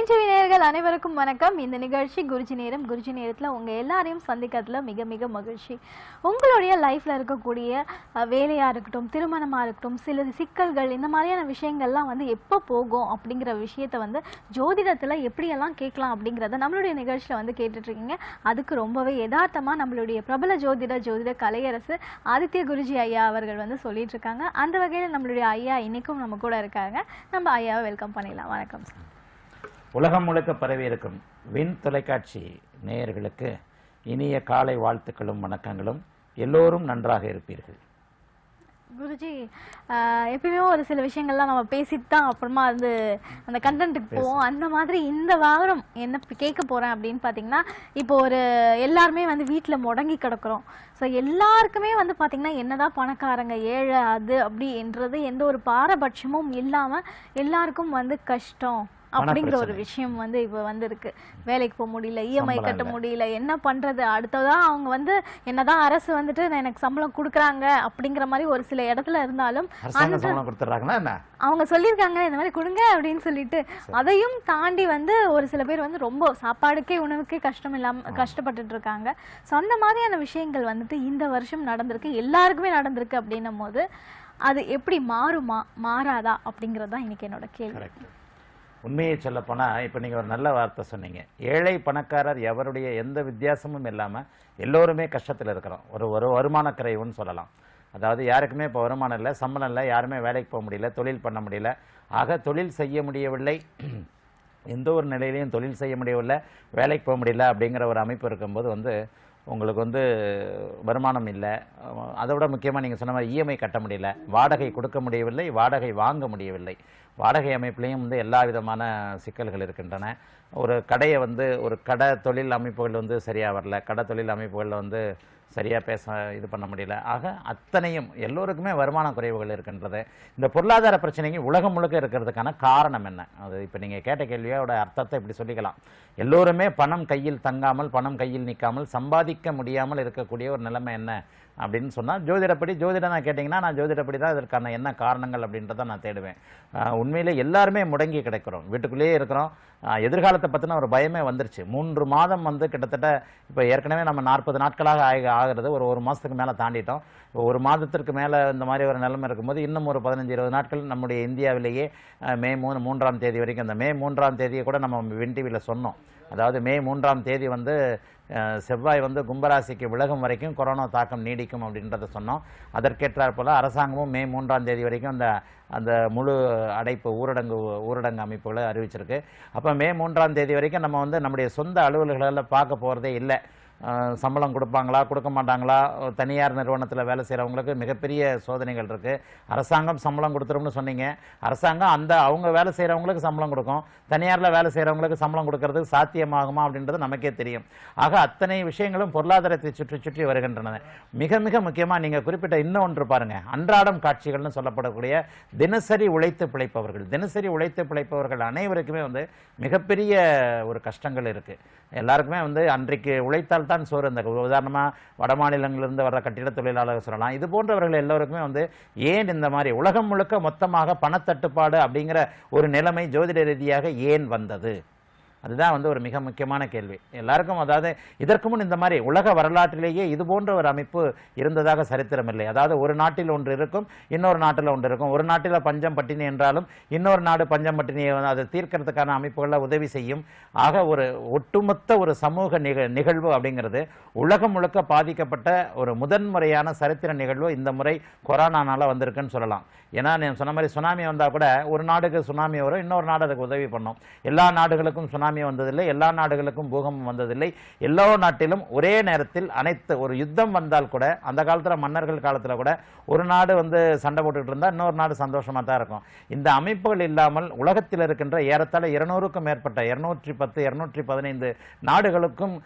விஞ்சவி நேர்கள் அனைவருக்கும் வணக்கம் இந்த நிகழ்ச்சி குருஜி நேரம் குருஜி நேரத்தில் உங்கள் எல்லாரையும் சந்திக்கிறதுல மிக மிக மகிழ்ச்சி உங்களுடைய லைஃப்பில் இருக்கக்கூடிய வேலையாக இருக்கட்டும் திருமணமாக இருக்கட்டும் சில சிக்கல்கள் இந்த மாதிரியான விஷயங்கள்லாம் வந்து எப்போ போகும் அப்படிங்கிற விஷயத்த வந்து ஜோதிடத்தில் எப்படியெல்லாம் கேட்கலாம் அப்படிங்கிறத நம்மளுடைய நிகழ்ச்சியில் வந்து கேட்டுட்ருக்கீங்க அதுக்கு ரொம்பவே யதார்த்தமாக நம்மளுடைய பிரபல ஜோதிட ஜோதிட கலையரசு ஆதித்ய குருஜி ஐயா அவர்கள் வந்து சொல்லிட்டு இருக்காங்க அந்த வகையில் நம்மளுடைய ஐயா இன்றைக்கும் நம்ம கூட இருக்காங்க நம்ம ஐயாவை வெல்கம் பண்ணிடலாம் வணக்கம் சார் உலகம் முழுக்க பரவி இருக்கும் வின் தொலைக்காட்சி நேயர்களுக்கு இனிய காலை வாழ்த்துக்களும் வணக்கங்களும் எல்லோரும் நன்றாக இருப்பீர்கள் குருஜி எப்பயுமே ஒரு சில விஷயங்கள்லாம் நம்ம பேசிட்டு தான் அப்புறமா வந்து அந்த கண்டென்ட்டுக்கு போவோம் அந்த மாதிரி இந்த வாரம் என்ன கேட்க போகிறேன் அப்படின்னு பார்த்தீங்கன்னா இப்போ ஒரு எல்லாருமே வந்து வீட்டில் முடங்கி கிடக்குறோம் ஸோ எல்லாருக்குமே வந்து பார்த்தீங்கன்னா என்னதான் பணக்காரங்க ஏழை அது அப்படின்றது எந்த ஒரு பாரபட்சமும் இல்லாமல் எல்லாருக்கும் வந்து கஷ்டம் அப்படிங்கிற ஒரு விஷயம் வந்து இப்போ வந்திருக்கு வேலைக்கு போக முடியல இஎம்ஐ e கட்ட முடியல என்ன பண்ணுறது அடுத்ததாக அவங்க வந்து என்னதான் அரசு வந்துட்டு எனக்கு சம்பளம் கொடுக்குறாங்க அப்படிங்கிற மாதிரி ஒரு சில இடத்துல இருந்தாலும் அவங்க சொல்லியிருக்காங்க இந்த மாதிரி கொடுங்க அப்படின்னு சொல்லிட்டு அதையும் தாண்டி வந்து ஒரு சில பேர் வந்து ரொம்ப சாப்பாடுக்கே உணவுக்கே கஷ்டம் இல்லாமல் கஷ்டப்பட்டுட்டு இருக்காங்க ஸோ அந்த மாதிரியான விஷயங்கள் வந்துட்டு இந்த வருஷம் நடந்திருக்கு எல்லாருக்குமே நடந்திருக்கு அப்படின்னும் போது அது எப்படி மாறுமா மாறாதா அப்படிங்கிறது தான் இன்னைக்கு என்னோட கேள்வி உண்மையை சொல்லப்போனால் இப்போ நீங்கள் ஒரு நல்ல வார்த்தை சொன்னீங்க ஏழை பணக்காரர் எவருடைய எந்த வித்தியாசமும் இல்லாமல் எல்லோருமே கஷ்டத்தில் இருக்கிறோம் ஒரு ஒரு வருமான குறைவுன்னு சொல்லலாம் அதாவது யாருக்குமே இப்போ வருமானம் இல்லை சம்பளம் இல்லை யாருமே வேலைக்கு போக முடியல தொழில் பண்ண முடியல ஆக தொழில் செய்ய முடியவில்லை எந்த ஒரு நிலையிலையும் தொழில் செய்ய முடியவில்லை வேலைக்கு போக முடியல அப்படிங்கிற ஒரு அமைப்பு இருக்கும்போது வந்து உங்களுக்கு வந்து வருமானம் இல்லை அதை விட முக்கியமாக நீங்கள் சொன்ன மாதிரி இஎம்ஐ கட்ட முடியல வாடகை கொடுக்க முடியவில்லை வாடகை வாங்க முடியவில்லை வாடகை அமைப்புலேயும் வந்து எல்லா விதமான சிக்கல்கள் இருக்கின்றன ஒரு கடையை வந்து ஒரு கடை தொழில் அமைப்புகள் வந்து சரியாக வரல கடை தொழில் அமைப்புகளில் வந்து சரியாக பேச இது பண்ண முடியல ஆக அத்தனையும் எல்லோருக்குமே வருமான குறைவுகள் இருக்கின்றது இந்த பொருளாதார பிரச்சனைக்கு உலகம் முழுக்க இருக்கிறதுக்கான காரணம் என்ன அது இப்போ நீங்கள் கேட்ட கேள்வியோட அர்த்தத்தை இப்படி சொல்லிக்கலாம் எல்லோருமே பணம் கையில் தங்காமல் பணம் கையில் நிற்காமல் சம்பாதிக்க முடியாமல் இருக்கக்கூடிய ஒரு நிலைமை என்ன அப்படின்னு சொன்னால் ஜோதிடப்படி ஜோதிடம் நான் கேட்டிங்கன்னா நான் ஜோதிடப்படி தான் இதற்கான என்ன காரணங்கள் அப்படின்றத நான் தேடுவேன் உண்மையிலே எல்லாருமே முடங்கி கிடைக்கிறோம் வீட்டுக்குள்ளேயே இருக்கிறோம் எதிர்காலத்தை பற்றின ஒரு பயமே வந்துருச்சு மூன்று மாதம் வந்து கிட்டத்தட்ட இப்போ ஏற்கனவே நம்ம நாற்பது நாட்களாக ஆக ஆகிறது ஒரு ஒரு மாதத்துக்கு மேலே தாண்டிட்டோம் ஒரு மாதத்திற்கு மேலே இந்த மாதிரி ஒரு நிலைமை இருக்கும்போது இன்னும் ஒரு பதினஞ்சு இருபது நாட்கள் நம்முடைய இந்தியாவிலேயே மே மூணு மூன்றாம் தேதி வரைக்கும் அந்த மே மூன்றாம் தேதியை கூட நம்ம வின் டிவியில் சொன்னோம் அதாவது மே மூன்றாம் தேதி வந்து செவ்வாய் வந்து கும்பராசிக்கு விலகும் வரைக்கும் கொரோனா தாக்கம் நீடிக்கும் அப்படின்றத சொன்னோம் அதற்கேற்றார் போல் அரசாங்கமும் மே மூன்றாம் தேதி வரைக்கும் அந்த அந்த முழு அடைப்பு ஊரடங்கு ஊரடங்கு அமைப்புகளை அறிவிச்சிருக்கு அப்போ மே மூன்றாம் தேதி வரைக்கும் நம்ம வந்து நம்முடைய சொந்த அலுவல்களெல்லாம் பார்க்க போகிறதே இல்லை சம்பளம் கொடுப்பாங்களா கொடுக்க மாட்டாங்களா தனியார் நிறுவனத்தில் வேலை செய்கிறவங்களுக்கு மிகப்பெரிய சோதனைகள் இருக்குது அரசாங்கம் சம்பளம் கொடுத்துரும்னு சொன்னீங்க அரசாங்கம் அந்த அவங்க வேலை செய்கிறவங்களுக்கு சம்பளம் கொடுக்கும் தனியாரில் வேலை செய்கிறவங்களுக்கு சம்பளம் கொடுக்கறது சாத்தியமாகுமா அப்படின்றது நமக்கே தெரியும் ஆக அத்தனை விஷயங்களும் பொருளாதாரத்தை சுற்றி சுற்றி வருகின்றன மிக மிக முக்கியமாக நீங்கள் குறிப்பிட்ட இன்னொன்று பாருங்கள் அன்றாடம் காட்சிகள்னு சொல்லப்படக்கூடிய தினசரி உழைத்து பிழைப்பவர்கள் தினசரி உழைத்து பிழைப்பவர்கள் அனைவருக்குமே வந்து மிகப்பெரிய ஒரு கஷ்டங்கள் இருக்குது எல்லாருக்குமே வந்து அன்றைக்கு உழைத்தால் தான் சோறு இந்த உதாரணமாக வட மாநிலங்களிலிருந்து வர்ற கட்டிட தொழிலாளர்கள் சொல்லலாம் இது போன்றவர்கள் எல்லோருக்குமே வந்து ஏன் இந்த மாதிரி உலகம் முழுக்க மொத்தமாக பணத்தட்டுப்பாடு அப்படிங்கிற ஒரு நிலைமை ஜோதிட ரீதியாக ஏன் வந்தது அதுதான் வந்து ஒரு மிக முக்கியமான கேள்வி எல்லாருக்கும் அதாவது இதற்கு முன் இந்த மாதிரி உலக வரலாற்றிலேயே இது போன்ற ஒரு அமைப்பு இருந்ததாக சரித்திரம் இல்லை அதாவது ஒரு நாட்டில் ஒன்று இருக்கும் இன்னொரு நாட்டில் ஒன்று இருக்கும் ஒரு நாட்டில் பஞ்சம் பட்டினி என்றாலும் இன்னொரு நாடு பஞ்சம் வந்து அதை தீர்க்கிறதுக்கான அமைப்புகளில் உதவி செய்யும் ஆக ஒரு ஒட்டுமொத்த ஒரு சமூக நிகழ்வு அப்படிங்கிறது உலகம் முழுக்க பாதிக்கப்பட்ட ஒரு முதன்முறையான சரித்திர நிகழ்வு இந்த முறை கொரோனானால் வந்திருக்குன்னு சொல்லலாம் ஏன்னா நான் சொன்ன மாதிரி சுனாமி வந்தால் கூட ஒரு நாடுக்கு சுனாமி வரும் இன்னொரு நாடு அதுக்கு உதவி பண்ணும் எல்லா நாடுகளுக்கும் சுனாமி சுனாமி வந்ததில்லை எல்லா நாடுகளுக்கும் பூகம்பம் வந்ததில்லை எல்லா நாட்டிலும் ஒரே நேரத்தில் அனைத்து ஒரு யுத்தம் வந்தால் கூட அந்த காலத்தில் மன்னர்கள் காலத்தில் கூட ஒரு நாடு வந்து சண்டை போட்டுக்கிட்டு இருந்தால் இன்னொரு நாடு சந்தோஷமாக தான் இருக்கும் இந்த அமைப்புகள் இல்லாமல் உலகத்தில் இருக்கின்ற ஏறத்தாழ இருநூறுக்கும் மேற்பட்ட இருநூற்றி பத்து இருநூற்றி பதினைந்து நாடுகளுக்கும்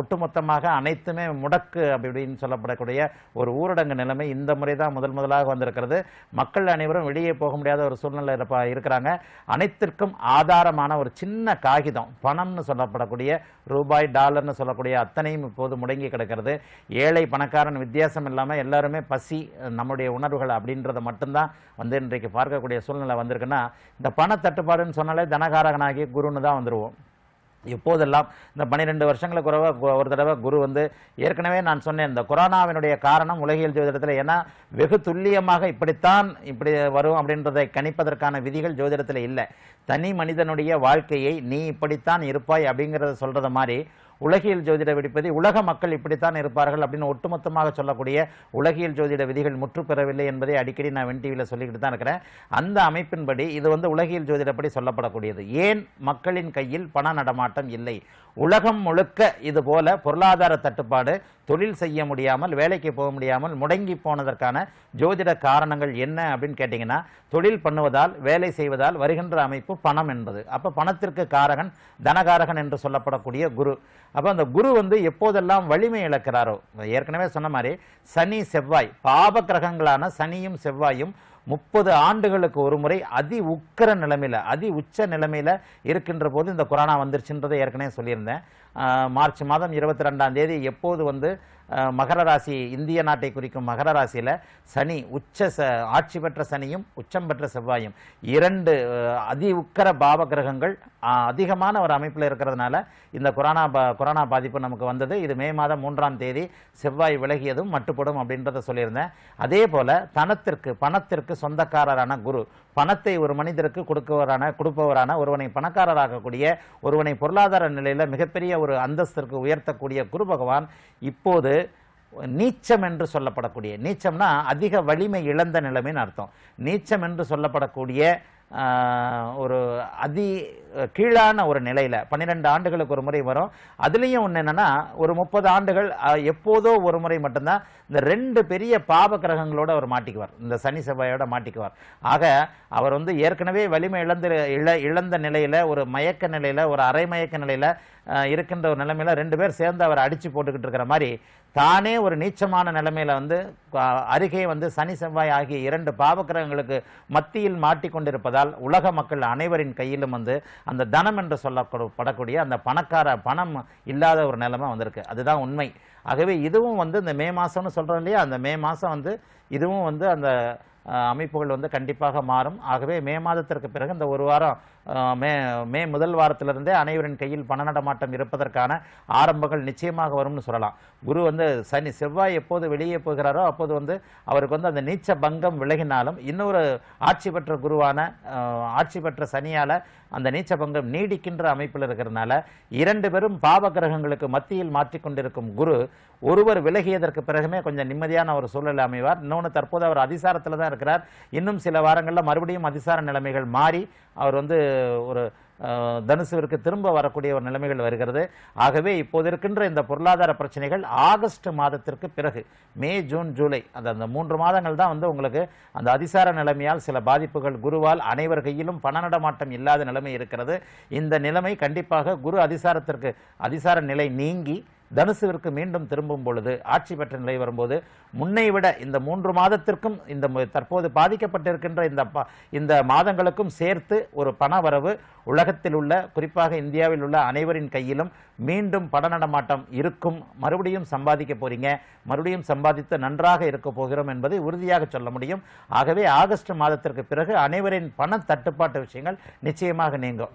ஒட்டுமொத்தமாக அனைத்துமே முடக்கு அப்படின்னு சொல்லப்படக்கூடிய ஒரு ஊரடங்கு நிலைமை இந்த முறை தான் முதல் முதலாக வந்திருக்கிறது மக்கள் அனைவரும் வெளியே போக முடியாத ஒரு சூழ்நிலை இருக்கிறாங்க அனைத்திற்கும் ஆதாரமான ஒரு சின்ன காகிதம் காகிதம் பணம்னு சொல்லப்படக்கூடிய ரூபாய் டாலர்னு சொல்லக்கூடிய அத்தனையும் இப்போது முடங்கி கிடக்கிறது ஏழை பணக்காரன் வித்தியாசம் இல்லாமல் எல்லாருமே பசி நம்முடைய உணர்வுகள் அப்படின்றத மட்டும்தான் வந்து இன்றைக்கு பார்க்கக்கூடிய சூழ்நிலை வந்திருக்குன்னா இந்த தட்டுப்பாடுன்னு சொன்னாலே தனகாரகனாகி குருன்னு தான் வந்துடுவோம் எப்போதெல்லாம் இந்த பன்னிரெண்டு வருஷங்களுக்கு குறைவாக ஒரு தடவை குரு வந்து ஏற்கனவே நான் சொன்னேன் இந்த கொரோனாவினுடைய காரணம் உலகியல் ஜோதிடத்தில் ஏன்னா வெகு துல்லியமாக இப்படித்தான் இப்படி வரும் அப்படின்றதை கணிப்பதற்கான விதிகள் ஜோதிடத்தில் இல்லை தனி மனிதனுடைய வாழ்க்கையை நீ இப்படித்தான் இருப்பாய் அப்படிங்கிறத சொல்கிறது மாதிரி உலகியல் ஜோதிட வெடிப்பதை உலக மக்கள் இப்படித்தான் இருப்பார்கள் அப்படின்னு ஒட்டுமொத்தமாக சொல்லக்கூடிய உலகியல் ஜோதிட விதிகள் முற்று பெறவில்லை என்பதை அடிக்கடி நான் வென் டிவியில் சொல்லிக்கிட்டு தான் இருக்கிறேன் அந்த அமைப்பின்படி இது வந்து உலகியல் ஜோதிடப்படி சொல்லப்படக்கூடியது ஏன் மக்களின் கையில் பண நடமாட்டம் இல்லை உலகம் முழுக்க இது போல பொருளாதார தட்டுப்பாடு தொழில் செய்ய முடியாமல் வேலைக்கு போக முடியாமல் முடங்கி போனதற்கான ஜோதிட காரணங்கள் என்ன அப்படின்னு கேட்டிங்கன்னா தொழில் பண்ணுவதால் வேலை செய்வதால் வருகின்ற அமைப்பு பணம் என்பது அப்போ பணத்திற்கு காரகன் தனகாரகன் என்று சொல்லப்படக்கூடிய குரு அப்போ அந்த குரு வந்து எப்போதெல்லாம் வலிமை இழக்கிறாரோ ஏற்கனவே சொன்ன மாதிரி சனி செவ்வாய் பாப கிரகங்களான சனியும் செவ்வாயும் முப்பது ஆண்டுகளுக்கு ஒரு முறை அதி உக்கிர நிலைமையில் அதி உச்ச நிலைமையில் இருக்கின்ற போது இந்த கொரோனா வந்துருச்சுன்றதை ஏற்கனவே சொல்லியிருந்தேன் மார்ச் மாதம் இருபத்தி ரெண்டாம் தேதி எப்போது வந்து மகர ராசி இந்திய நாட்டை குறிக்கும் மகர ராசியில் சனி உச்ச ச ஆட்சி பெற்ற சனியும் உச்சம் பெற்ற செவ்வாயும் இரண்டு அதி உக்கர பாவ கிரகங்கள் அதிகமான ஒரு அமைப்பில் இருக்கிறதுனால இந்த கொரோனா பா கொரோனா பாதிப்பு நமக்கு வந்தது இது மே மாதம் மூன்றாம் தேதி செவ்வாய் விலகியதும் மட்டுப்படும் அப்படின்றத சொல்லியிருந்தேன் அதே போல் தனத்திற்கு பணத்திற்கு சொந்தக்காரரான குரு பணத்தை ஒரு மனிதருக்கு கொடுக்கவரான கொடுப்பவரான ஒருவனை பணக்காரராகக்கூடிய ஒருவனை பொருளாதார நிலையில் மிகப்பெரிய ஒரு அந்தஸ்திற்கு உயர்த்தக்கூடிய குரு பகவான் இப்போது நீச்சம் என்று சொல்லப்படக்கூடிய நீச்சம்னா அதிக வலிமை இழந்த நிலைமைன்னு அர்த்தம் நீச்சம் என்று சொல்லப்படக்கூடிய ஒரு அதி கீழான ஒரு நிலையில் பன்னிரெண்டு ஆண்டுகளுக்கு ஒரு முறை வரும் அதுலேயும் ஒன்று என்னென்னா ஒரு முப்பது ஆண்டுகள் எப்போதோ ஒரு முறை மட்டும்தான் இந்த ரெண்டு பெரிய பாப கிரகங்களோடு அவர் மாட்டிக்குவார் இந்த சனி செவ்வாயோட மாட்டிக்குவார் ஆக அவர் வந்து ஏற்கனவே வலிமை இழந்து இழ இழந்த நிலையில் ஒரு மயக்க நிலையில் ஒரு அரைமயக்க நிலையில் இருக்கின்ற ஒரு நிலைமையில் ரெண்டு பேர் சேர்ந்து அவர் அடித்து போட்டுக்கிட்டு இருக்கிற மாதிரி தானே ஒரு நீச்சமான நிலைமையில் வந்து அருகே வந்து சனி செவ்வாய் ஆகிய இரண்டு பாவக்கிரகங்களுக்கு மத்தியில் மாட்டிக்கொண்டிருப்பதால் உலக மக்கள் அனைவரின் கையிலும் வந்து அந்த தனம் என்று சொல்லப்படக்கூடிய அந்த பணக்கார பணம் இல்லாத ஒரு நிலைமை வந்திருக்கு அதுதான் உண்மை ஆகவே இதுவும் வந்து இந்த மே மாதம்னு சொல்கிறோம் இல்லையா அந்த மே மாதம் வந்து இதுவும் வந்து அந்த அமைப்புகள் வந்து கண்டிப்பாக மாறும் ஆகவே மே மாதத்திற்கு பிறகு இந்த ஒரு வாரம் மே மே முதல் வாரத்திலிருந்தே அனைவரின் கையில் பண நடமாட்டம் இருப்பதற்கான ஆரம்பங்கள் நிச்சயமாக வரும்னு சொல்லலாம் குரு வந்து சனி செவ்வாய் எப்போது வெளியே போகிறாரோ அப்போது வந்து அவருக்கு வந்து அந்த நீச்ச பங்கம் விலகினாலும் இன்னொரு ஆட்சி பெற்ற குருவான ஆட்சி பெற்ற சனியால் அந்த நீச்ச பங்கம் நீடிக்கின்ற அமைப்பில் இருக்கிறதுனால இரண்டு பெரும் பாவ கிரகங்களுக்கு மத்தியில் மாற்றிக்கொண்டிருக்கும் குரு ஒருவர் விலகியதற்கு பிறகுமே கொஞ்சம் நிம்மதியான ஒரு சூழல் அமைவார் இன்னொன்று தற்போது அவர் அதிசாரத்தில் தான் இருக்கிறார் இன்னும் சில வாரங்களில் மறுபடியும் அதிசார நிலைமைகள் மாறி அவர் வந்து ஒரு தனுசுவிற்கு திரும்ப வரக்கூடிய ஒரு நிலைமைகள் வருகிறது ஆகவே இப்போது இருக்கின்ற இந்த பொருளாதார பிரச்சனைகள் ஆகஸ்ட் மாதத்திற்கு பிறகு மே ஜூன் ஜூலை அந்த அந்த மூன்று மாதங்கள் தான் வந்து உங்களுக்கு அந்த அதிசார நிலைமையால் சில பாதிப்புகள் குருவால் அனைவர் கையிலும் பண நடமாட்டம் இல்லாத நிலைமை இருக்கிறது இந்த நிலைமை கண்டிப்பாக குரு அதிசாரத்திற்கு அதிசார நிலை நீங்கி தனுசுவிற்கு மீண்டும் திரும்பும் பொழுது ஆட்சி பெற்ற நிலை வரும்போது முன்னை விட இந்த மூன்று மாதத்திற்கும் இந்த தற்போது பாதிக்கப்பட்டிருக்கின்ற இந்த இந்த மாதங்களுக்கும் சேர்த்து ஒரு பண வரவு உலகத்தில் உள்ள குறிப்பாக இந்தியாவில் உள்ள அனைவரின் கையிலும் மீண்டும் பண நடமாட்டம் இருக்கும் மறுபடியும் சம்பாதிக்க போறீங்க மறுபடியும் சம்பாதித்து நன்றாக இருக்க போகிறோம் என்பதை உறுதியாக சொல்ல முடியும் ஆகவே ஆகஸ்ட் மாதத்திற்கு பிறகு அனைவரின் பண தட்டுப்பாட்டு விஷயங்கள் நிச்சயமாக நீங்கும்